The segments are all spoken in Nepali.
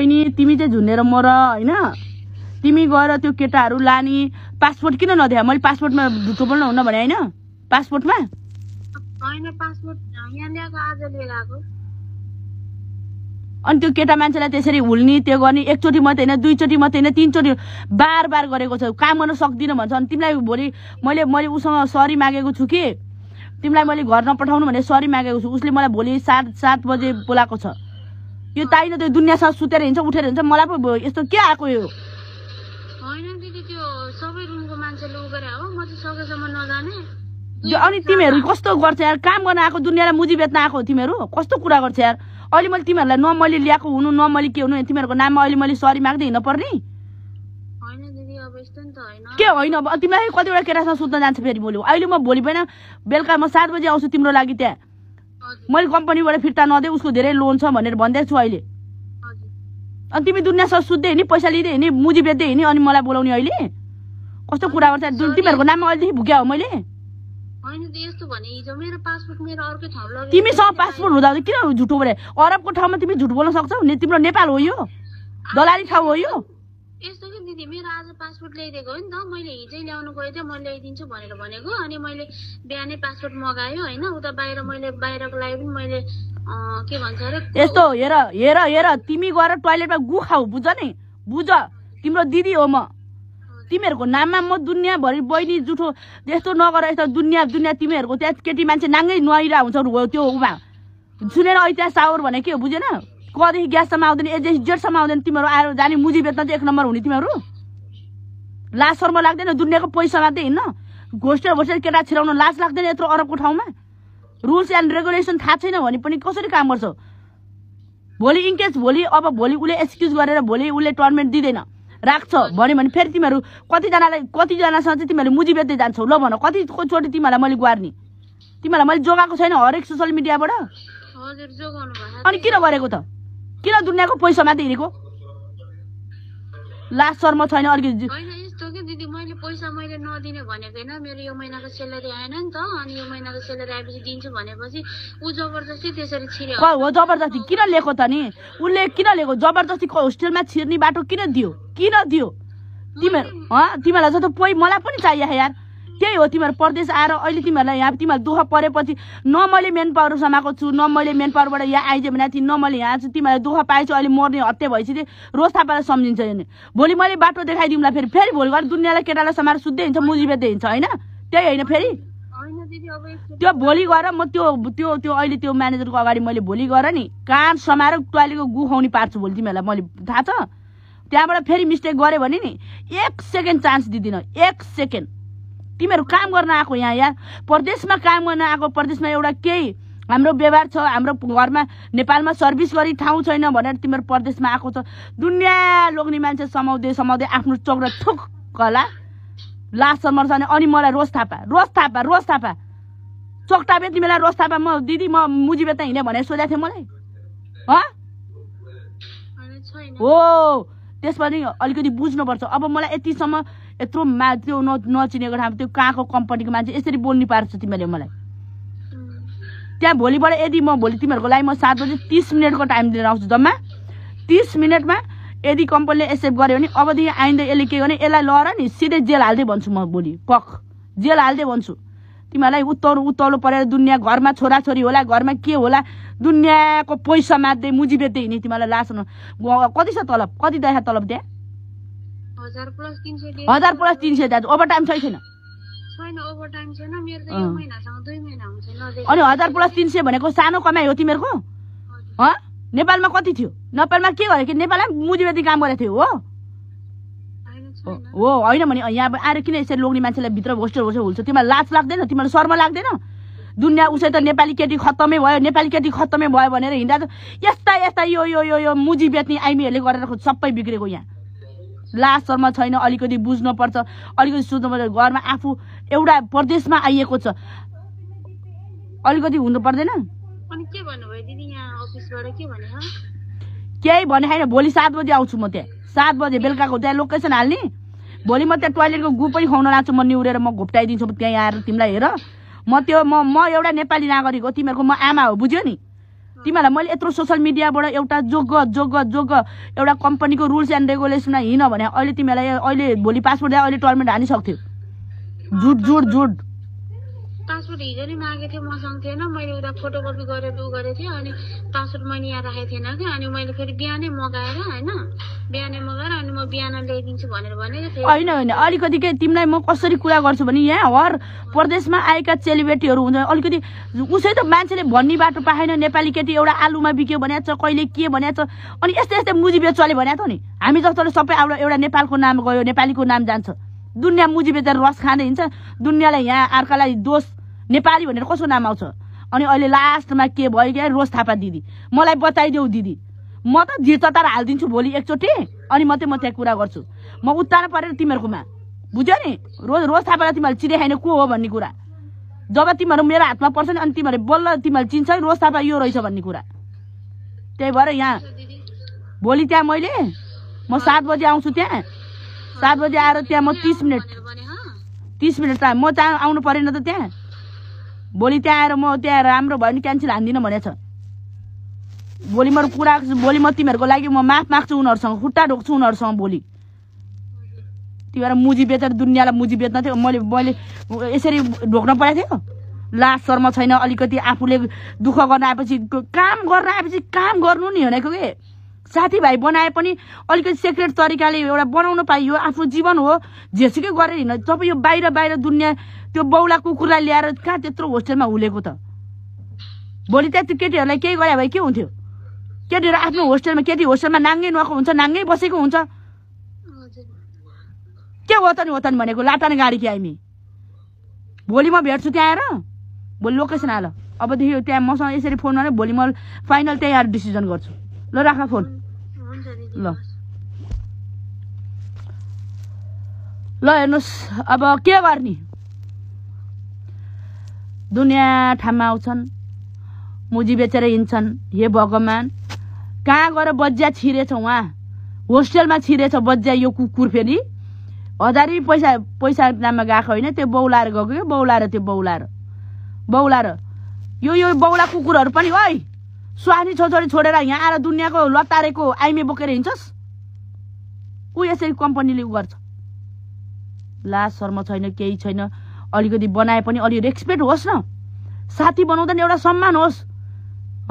बहिनी तिमी चाहिँ झुन्डेर मर होइन तिमी गएर त्यो केटाहरू लाने पासपोर्ट किन नदिया मैले पासपोर्टमा झुटो बोल्नु हुन्न भने होइन पासपोर्टमा अनि त्यो केटा मान्छेलाई त्यसरी हुल्ने त्यो गर्ने एकचोटि मात्रै होइन दुईचोटि मात्रै होइन तिनचोटि बार बार गरेको छ काम गर्न सक्दिनँ भन्छ अनि तिमीलाई भोलि मैले मैले उसँग सरी मागेको छु कि तिमीलाई मैले घर नपठाउनु भने सरी मागेको छु उसले मलाई भोलि सात सात बजे बोलाएको छ यो ताई त त्यो दुनियाँसँग सुतेर हिँड्छ उठेर हिँड्छ मलाई पो यस्तो के आएको यो अनि तिमीहरू कस्तो गर्छ यार काम गर्न आएको दुनियाँलाई मुजी बेच्न आएको हो तिमीहरू कस्तो कुरा गर्छ यार अहिले मैले तिमीहरूलाई न मैले ल्याएको हुनु न मैले के हुनु तिमीहरूको नाममा अहिले मैले सरी माग्दै हिँड्नु पर्ने के होइन अब तिमीलाई कतिवटा केटासँग सुत्न जान्छ फेरि भोलि अहिले म भोलि पनि बेलुका म सात बजी आउँछु तिम्रो लागि त्यहाँ मैले कम्पनीबाट फिर्ता नदेऊ उसको धेरै लोन छ भनेर भन्दै छु अहिले अनि तिमी दुनियाँ सर सुत्दै हिँड्ने पैसा लिँदै हिँड्ने मुजी बेच्दै हिँड्ने अनि मलाई बोलाउने अहिले कस्तो कुरा गर्छ तिमीहरूको नाममा अहिलेदेखि भुक्या हो मैले तिमीसँग पासपोर्ट हुँदा किन झुटो भने अरबको ठाउँमा तिमी झुट बोल्न सक्छौ तिम्रो नेपाल हो यो दलाली ठाउँ हो यो ल्याइदिएँ मेरो आज पासपोर्ट ल्याइदिएको हो नि त मैले हिजै ल्याउनु गएको थिएँ म ल्याइदिन्छु भनेर भनेको अनि मैले बिहानै पासपोर्ट मगायो होइन उता बाहिर मैले बाहिरको लागि पनि मैले के भन्छ अरे यस्तो हेर हेर हेर तिमी गएर टोइलेटमा गु खाऊ बुझ नि बुझ तिम्रो दिदी हो म तिमीहरूको नाममा म दुनियाँभरि बहिनी जुठो यस्तो नगर यस्तो दुनियाँ दुनियाँ तिमीहरूको त्यहाँ केटी मान्छे नाङ्गै नुहाइरहेको हुन्छ त्यो उमा सुनेर ऐतिहास सावर भने के हो बुझेन कदेखि ग्याससम्म आउँदैन एजेन्सी जेटसम्म आउँदैन तिमीहरू आएर जाने मुजी बेच्न चाहिँ एक नम्बर हुने तिमीहरू लाज शर्म लाग्दैन दुनियाँको पैसा मात्रै हिँड्न घोस्टेल घोस्टेर केटा छिराउनु लाज लाग्दैन यत्रो अरबको ठाउँमा रुल्स एन्ड रेगुलेसन थाहा छैन भने पनि कसरी काम गर्छौ भोलि इनकेस भोलि अब भोलि उसले एक्सक्युज गरेर भोलि उसले टर्मेन्ट दिँदैन राख्छ भन्यो भने फेरि तिमीहरू कतिजनालाई कतिजनासँग चाहिँ तिमीहरूले मुजी बेच्दै जान्छौ ल भन कति चोटि तिमीहरूलाई मैले गुहार्ने तिमीहरूलाई मैले जोगाएको छैन हरेक सोसियल मिडियाबाट अनि किन गरेको त किन दुनियाँको पैसा मात्रै हिँडेको लास्ट शर्म छैन अलिकति यस्तो कि दिदी मैले पैसा मैले नदिने भनेको होइन मेरो यो महिनाको सेलेरी आएन नि त अनि यो महिनाको सेलेरी आएपछि दिन्छु भनेपछि ऊ जबरजस्ती त्यसरी छिर्यो हो जबरजस्ती किन लिएको त नि उसले किन लिएको जबरजस्ती होस्टेलमा छिर्ने बाटो किन दियो किन दियो तिमीहरू तिमीहरूलाई जस्तो पोइ मलाई पनि चाहियो यार त्यही हो तिमीहरू परदेश आएर अहिले तिमीहरूलाई यहाँ तिमीहरू दुःख परेपछि न मैले मेन पावर समाएको छु न मैले मेन पावरबाट यहाँ आइदिएँ भने थिएँ न मैले यहाँ छु तिमीहरूलाई दुःख पाएछु अहिले मर्ने हत्या भएपछि चाहिँ रोज थापालाई सम्झिन्छ भने भोलि मैले बाटो देखाइदिउँला फेरि फेरि भोलि गएर दुनियाँलाई केटालाई समाएर सुत्दै हिँड्छ मुजी बेच्दै हिँड्छ होइन त्यही होइन फेरि त्यो भोलि गएर म त्यो त्यो त्यो अहिले त्यो म्यानेजरको अगाडि मैले भोलि गएर नि कान समाएर गु गुखाउने पार्छु भोलि तिमीहरूलाई मैले थाहा छ त्यहाँबाट फेरि मिस्टेक गरेँ भने नि एक सेकेन्ड चान्स दिँदिनँ एक सेकेन्ड तिमीहरू काम गर्न आएको यहाँ यार परदेशमा काम गर्न आएको परदेशमा एउटा केही हाम्रो व्यवहार छ हाम्रो घरमा नेपालमा सर्भिस गरी ठाउँ छैन भनेर तिमीहरू परदेशमा आएको छ दुनियाँ लोग्ने मान्छे समाउँदै समाउँदै आफ्नो चौर र थुक कला लास्टसम्म छ अनि मलाई रोज थापा रोज थापा रोज थापा चोक टापे तिमीलाई रोज थापा म दिदी म मुजिबे त हिँडेँ भनेर सोधेको थिएँ मलाई हो त्यसमा पनि अलिकति बुझ्नुपर्छ अब मलाई यतिसम्म यत्रो मा त्यो न नचिनेको ठाउँमा त्यो कहाँको कम्पनीको मान्छे यसरी बोल्ने पार्छ तिमीहरूले मलाई त्यहाँ भोलिबाट यदि म भोलि तिमीहरूको लागि म सात बजी तिस मिनटको टाइम दिएर आउँछु जम्मा तिस मिनटमा यदि कम्पनीले एक्सेप्ट गर्यो भने अबदेखि आइन्दा यसले के गर्ने यसलाई लर नि सिधै जेल हाल्दै भन्छु म भोलि पख जेल हाल्दै भन्छु तिमीहरूलाई उत्ताउनु उत्तर परेर दुनियाँ घरमा छोराछोरी होला घरमा के होला दुनियाँको पैसा मात्दै मुजी बेच्दै हिँड्ने तिमीहरूलाई लास कति छ तलब कति दया तलब त्यहाँ हजार प्लस तिन सय दाजु ओभर टाइम छैन अनि हजार प्लस तिन सय भनेको सानो कमाइ हो तिमीहरूको नेपालमा कति थियो नेपालमा के भयो कि नेपालमा मुजुवेदी काम गरेको थियो हो हो होइन भने यहाँ आएर किन यसरी लोग्ने मान्छेलाई भित्र होस्टेल होस्टेल हुन्छ तिमीलाई लाज लाग्दैन तिमीलाई शर्म लाग्दैन दुनियाँ उसै त नेपाली केटी खत्तमै भयो नेपाली केटी खत्तमै भयो भनेर हिँड्दा त यस्ता यस्ता यो यो यो मुजी बेच्ने आइमीहरूले गरेर सबै बिग्रेको यहाँ लाज शर्मा छैन अलिकति बुझ्नुपर्छ अलिकति सोच्नुपर्छ घरमा आफू एउटा प्रदेशमा आइएको छ अलिकति हुनु पर्दैन केही भने होइन भोलि सात बजी आउँछु म त्यहाँ सात बजे बेलुकाको त्यहाँ लोकेसन हाल्ने भोलि म त्यहाँ टोइलेटको गु पनि खुवाउन लान्छु म निहुरेर म घोप्टाइदिन्छु त्यहाँ आएर तिमीलाई हेर म त्यो म म एउटा नेपाली नागरिक हो तिमीहरूको म आमा हो बुझ्यो नि तिमीहरूलाई मैले यत्रो सोसियल मिडियाबाट एउटा जोग जोग जोग एउटा कम्पनीको रुल्स एन्ड रेगुलेसनमा हिँड भने अहिले तिमीहरूलाई अहिले भोलि पासपोर्ट ल्यायो अहिले टर्मेन्ट हानिसक्थ्यो झुट झुट झुट पासपोर्ट हिजो नै मागेको थियो मसँग थिएन मैले उता फोटोकपी गरेर उ गरेको थिएँ अनि पासपोर्ट मैले यहाँ राखेको थिएन कि अनि मैले फेरि बिहानै मगाएर होइन बिहानै मगाएर होइन होइन अलिकति के तिमीलाई म कसरी कुरा गर्छु भने यहाँ हर प्रदेशमा आएका चेलीबेटीहरू हुन्छ अलिकति उसै त मान्छेले भन्ने बाटो पाएन नेपाली केटी एउटा आलुमा बिक्यो भने छ कहिले के भने छ अनि यस्तै यस्तै मुजी बेचुवाले भने त नि हामी जस्तोले सबै एउटा एउटा नेपालको नाम गयो नेपालीको नाम जान्छ दुनियाँ मुजी बेचेर रस खाँदै हिँड्छ दुनियाँलाई यहाँ अर्कालाई दोष नेपाली भनेर कसको नाम आउँछ अनि अहिले लास्टमा के भयो क्या रोज थापा दिदी मलाई बताइदेऊ दिदी म त तताएर हालिदिन्छु भोलि एकचोटि अनि मात्रै म त्यहाँ कुरा गर्छु म उत्तान परेर तिमीहरूकोमा बुझ्यो नि रोज रोज थाहा पाएर चिरे चिराखाइन को हो भन्ने कुरा जब तिमीहरू मेरो हातमा पर्छ नि अनि तिमीहरूले बल्ल तिमीहरू चिन्छ रोज थापा यो रहेछ भन्ने कुरा त्यही भएर यहाँ भोलि त्यहाँ मैले म सात बजी आउँछु त्यहाँ सात बजी आएर त्यहाँ म तिस मिनट तिस मिनट त म त्यहाँ आउनु परेन त त्यहाँ भोलि त्यहाँ आएर म त्यहाँ राम्रो भयो भने क्यान्सल हान्दिनँ भनेको छ भोलि म कुरा भोलि म तिमीहरूको लागि म माफ माग्छु उनीहरूसँग खुट्टा ढोक्छु उनीहरूसँग भोलि त्यही भएर मुजी बेचेर दुनियाँलाई मुजी बेच्न थियो मैले मैले यसरी ढोक्न परेको थियो लास शर्म छैन अलिकति आफूले दुःख गर्न आएपछि काम गर्न आएपछि काम गर्नु नि भनेको के साथीभाइ बनाए पनि अलिकति सेक्रेट तरिकाले एउटा बनाउनु पाइयो आफ्नो जीवन हो जेसुकै गरेर हिँड्न तपाईँ यो बाहिर बाहिर दुनियाँ त्यो बौला कुकुरलाई ल्याएर कहाँ त्यत्रो होस्टेलमा हुलेको त भोलि त्यहाँ त्यो केटीहरूलाई केही गरे भए के हुन्थ्यो केटीहरू आफ्नो होस्टेलमा केटी होस्टेलमा नाङ्गै नुहाएको हुन्छ नाङ्गै बसेको हुन्छ के हो त नि हो त नि भनेको लाटाने गाडी कि हामी भोलि म भेट्छु त्यहाँ आएर भोलि लोकेसन हाल अबदेखि त्यहाँ मसँग यसरी फोन गरेर भोलि म फाइनल त्यहीँ आएर डिसिजन गर्छु ल राख फोन ल ल हेर्नुहोस् अब के गर्ने दुनियाँ ठामा आउँछन् मुजी बेचेर हिँड्छन् हे भगवान् कहाँ गएर बजिया छिरेछ उहाँ होस्टेलमा छिरेछ बजिया यो कुकुर फेरि हजारै पैसा पैसा नाममा गएको होइन त्यो बौलाएर गएको यो बौलाएर त्यो बौलाएर बौलाएर यो यो बौला कुकुरहरू पनि ओइ स्वानी छोरी छोडेर यहाँ आएर दुनियाँको लतारेको आइमे बोकेर हिँड्छस् ऊ यसरी कम्पनीले ऊ गर्छ ला शर्म छैन केही छैन अलिकति बनाए पनि अलि रेस्पेक्ट होस् न साथी बनाउँदा नि एउटा सम्मान होस्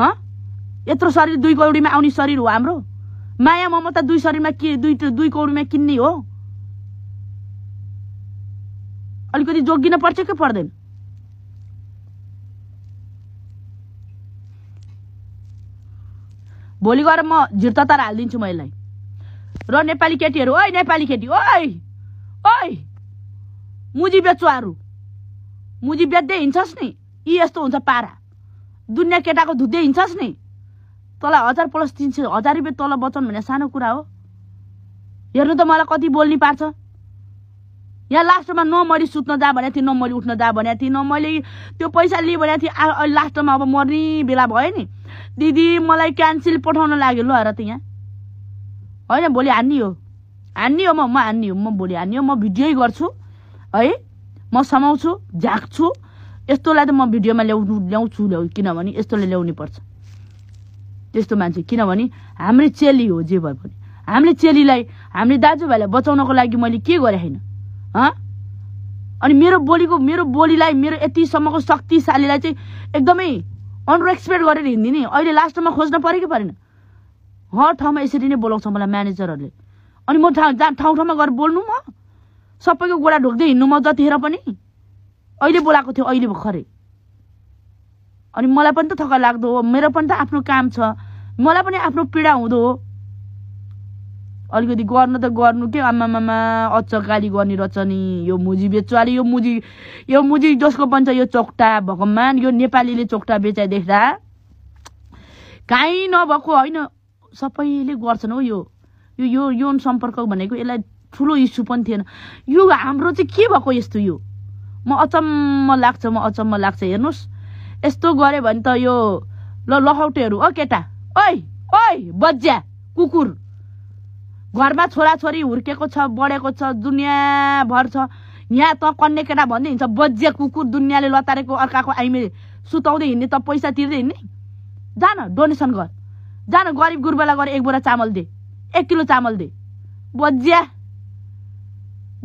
हँ यत्रो शरीर दुई कौडीमा आउने शरीर हो हाम्रो माया ममता दुई शरीरमा कि दुई दुई कौडीमा किन्ने हो अलिकति जोगिन पर्छ कि पर्दैन भोलि गएर म झिर्ततार हालिदिन्छु यसलाई र नेपाली केटीहरू ओ नेपाली केटी ओइ ओइ मुजी बेचुवाहरू मुजी बेच्दै हिँड्छस् नि यी यस्तो हुन्छ पारा दुनियाँ केटाको धुत्दै हिँड्छस् नि तँलाई हजार प्लस तिन सय हजार रुपियाँ तल बचाउनु भने सानो कुरा हो हेर्नु त मलाई कति बोल्ने पार्छ यहाँ लास्टमा न मैले सुत्न जा भनेको थिएँ न मैले उठ्न जा भनेको थिएँ न मैले त्यो पैसा लिएँ भनेको थिएँ अहिले लास्टमा अब मर्ने बेला भयो नि दिदी मलाई क्यान्सल पठाउन लाग्यो ल हेर त यहाँ होइन भोलि हान्ने हो हान्ने हो म म हान्ने हो म भोलि हान्ने हो म भिडियो गर्छु है म समाउँछु झाँक्छु यस्तोलाई त म भिडियोमा ल्याउनु ल्याउँछु ल्याउ किनभने यस्तोले ल्याउनु पर्छ त्यस्तो मान्छे किनभने हाम्रो चेली हो जे भए पनि हामीले चेलीलाई हामीले दाजुभाइलाई बचाउनको लागि मैले के गरेँ होइन अनि मेरो बोलीको मेरो बोलीलाई मेरो यतिसम्मको शक्तिशालीलाई चाहिँ एकदमै अनरेक्सपेक्ट गरेर हिँड्दिनँ अहिले लास्टमा खोज्न परे कि परेन हर ठाउँमा यसरी नै बोलाउँछ मलाई म्यानेजरहरूले अनि म ठाउँ जहाँ ठाउँ ठाउँमा गएर बोल्नु म सबैको गोडा ढोक्दै हिँड्नु म जतिखेर पनि अहिले बोलाएको थियो अहिले भर्खरै अनि मलाई पनि त थका लाग्दो हो मेरो पनि त आफ्नो काम छ मलाई पनि आफ्नो पीडा हुँदो हो अलिकति गर्नु त गर्नु के आमामामा अचकाली गर्ने रहेछ नि यो मुजी बेचुवाली यो मुजी यो मुजी जसको छ यो चोक्टा भगवान् यो नेपालीले चोकटा चोक्टा देख्दा काहीँ नभएको होइन सबैले गर्छन् हो यो यो यौन सम्पर्क भनेको यसलाई ठुलो इस्यु पनि थिएन यो हाम्रो चाहिँ के भएको यस्तो यो म अचम्म लाग्छ म अचम्म लाग्छ हेर्नुहोस् यस्तो गऱ्यो भने त यो ल लखौटेहरू ओ केटा ओइ ओइ बज्या कुकुर घरमा छोराछोरी हुर्केको छ बढेको छ दुनियाँभर छ यहाँ त कन्ने केटा भन्दै हिँड्छ बज्या कुकुर दुनियाँले लतारेको अर्काको आइमे सुताउँदै हिँड्ने त पैसा तिर्दै हिँड्ने जान डोनेसन गर जान गरिब गुरुबालाई गरेर एक बोरा चामल दे एक किलो चामल दे बज्या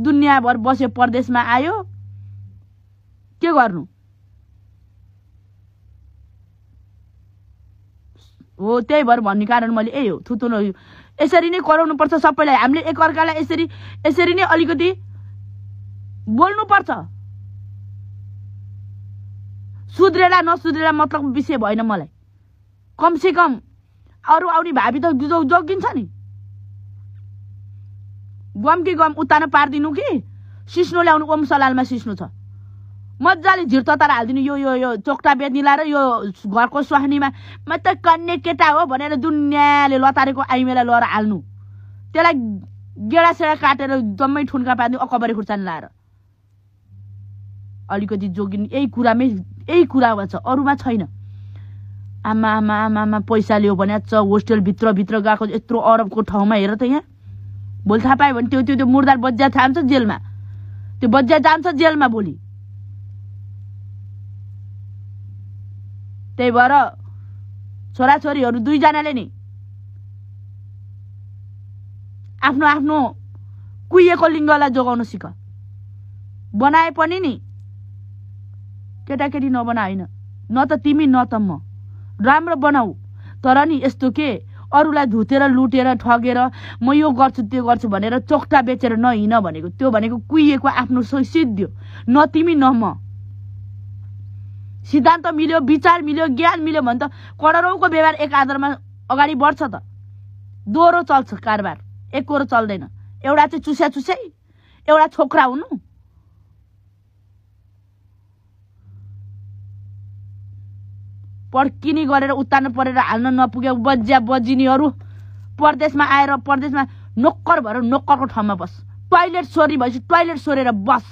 दुनियाँभर बस्यो परदेशमा आयो के गर्नु हो त्यही भएर भन्ने कारण मैले यही हो थुतुनो यसरी नै कराउनु पर्छ सबैलाई हामीले एकअर्कालाई यसरी यसरी नै अलिकति बोल्नुपर्छ सुध्रेर नसुध्रेर मतलब विषय भएन मलाई कमसेकम अरू आउने भावी त जो जोगिन्छ नि गम कि गम उतान पारिदिनु कि सिस्नो ल्याउनु ओम सलालमा सिस्नो छ मजाले तताएर हालिदिनु यो यो यो चोक्टा बेच्नेला र यो घरको स्वाहनीमा मात्रै कन्ने केटा हो भनेर दुनियाँले लतारेको आइमेला लएर हाल्नु त्यसलाई गेडासेडा काटेर जम्मै ठुन्का पार्नु अकबरी खुर्सानी लाएर अलिकति जोगिनु यही कुरामै यही कुरामा छ अरूमा छैन आमा आमा आमा आमा पैसा लियो भने छ भित्र गएको यत्रो अरबको ठाउँमा हेर त यहाँ भोलि थाहा पायो भने त्यो त्यो त्यो मुर्दार बजिया थाहा जेलमा त्यो बजिया जान्छ जेलमा भोलि त्यही भएर छोराछोरीहरू दुईजनाले नि आफ्नो आफ्नो कुहिएको लिङ्गलाई जोगाउनु सिक बनाए पनि नि केटाकेटी नबना होइन न त तिमी न त म राम्रो बनाऊ तर नि यस्तो के अरूलाई धुतेर लुटेर ठगेर म यो गर्छु त्यो गर्छु भनेर चोक्टा बेचेर नहिँड भनेको त्यो भनेको कुहिएको आफ्नो सिद्धि न तिमी न म सिद्धान्त मिल्यो विचार मिल्यो ज्ञान मिल्यो भने त करोडौँको व्यवहार एक आधारमा अगाडि बढ्छ त दोहोरो चल्छ कारोबार एक कोरो चल्दैन एउटा चाहिँ चुस्या चुस्या एउटा छोक्रा हुनु पड्किनी गरेर उत्तान परेर हाल्न नपुग्यो बज्या बजिनीहरू परदेशमा आएर परदेशमा नोक्कर भएर नोक्करको ठाउँमा बस टोइलेट सोरी भएपछि टोइलेट सोरेर बस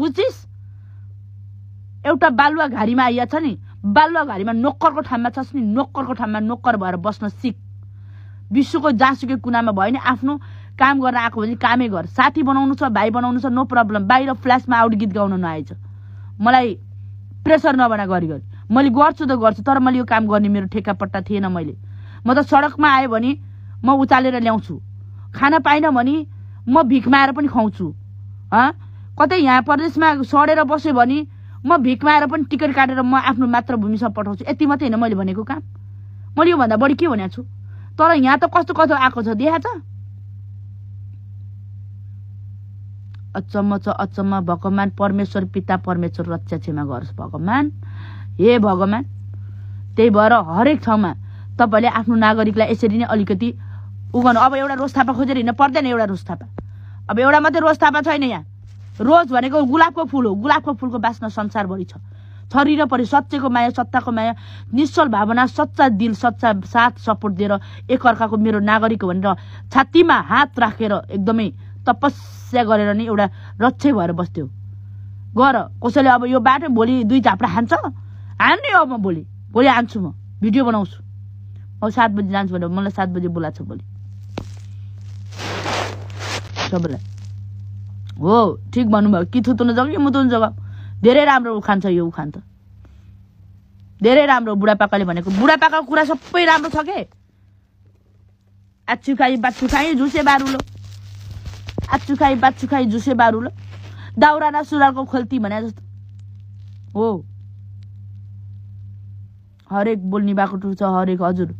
बुझिस् एउटा बालुवा घारीमा आइया छ नि बालुवा घारीमा नोक्करको ठाउँमा छस् नि नोक्करको ठाउँमा नोक्कर भएर बस्न सिक विश्वको जहाँसुकै कुनामा भयो नि आफ्नो काम गर्न आएको भने कामै गर साथी बनाउनु छ भाइ बनाउनु छ नो प्रब्लम बाहिर फ्ल्यासमा आउट गीत गाउन नआएछ मलाई प्रेसर नबना गरी गरी मैले गर्छु त गर्छु तर मैले यो काम गर्ने मेरो ठेक्कापट्टा थिएन मैले म त सडकमा आयो भने म उचालेर ल्याउँछु खाना पाइनँ भने म भिख माएर पनि खुवाउँछु हँ कतै यहाँ प्रदेशमा सडेर बस्यो भने म भिकमाएर पनि टिकट काटेर म आफ्नो मातृभूमिसम्म पठाउँछु यति मात्रै होइन मैले भनेको काम मैले योभन्दा बढी के भनेको छु तर यहाँ त कस्तो कस्तो आएको छ देखा छ अचम्म छ अचम्म भगवान् परमेश्वर पिता परमेश्वर रक्षा क्षमा गरोस् भगवान् हे भगवान् त्यही भएर हरेक ठाउँमा तपाईँले आफ्नो नागरिकलाई यसरी नै अलिकति उ गर्नु अब एउटा रोज थापा खोजेर हिँड्न पर्दैन एउटा रोज थापा अब एउटा मात्रै रोज थापा छैन यहाँ रोज भनेको गुलाबको फुल हो गुलाबको फुलको बाँच्न संसारभरि छ छरी र परि सत्यको माया सत्ताको माया निश्चल भावना सच्चा दिल सच्चा साथ सपोर्ट दिएर एकअर्काको मेरो नागरिक हो भनेर छातीमा हात राखेर एकदमै तपस्या गरेर नै एउटा रक्षै भएर बस्थ्यो गर कसैले अब यो बाटो भोलि दुई झाप्रा हान्छ हान्ने अब म भोलि भोलि हान्छु म भिडियो बनाउँछु म सात बजी जान्छु भनेर मलाई सात बजी बोलाएको छ भोलि सबैलाई हो ठिक भन्नुभयो कि थुत्नु नजग कि मुतुन जग्गा धेरै राम्रो उखान छ यो उखान त धेरै राम्रो बुढापाकाले भनेको बुढापाकाको कुरा सबै राम्रो छ के आच्छु खाइ बाच्छु खाइ झुसे बारुलो आच्छु खाइ बाच्छु खाइ झुसे बारुलो न सुरालको खोल्ती भने जस्तो हो हरेक बोल्ने भएको छ हरेक हजुर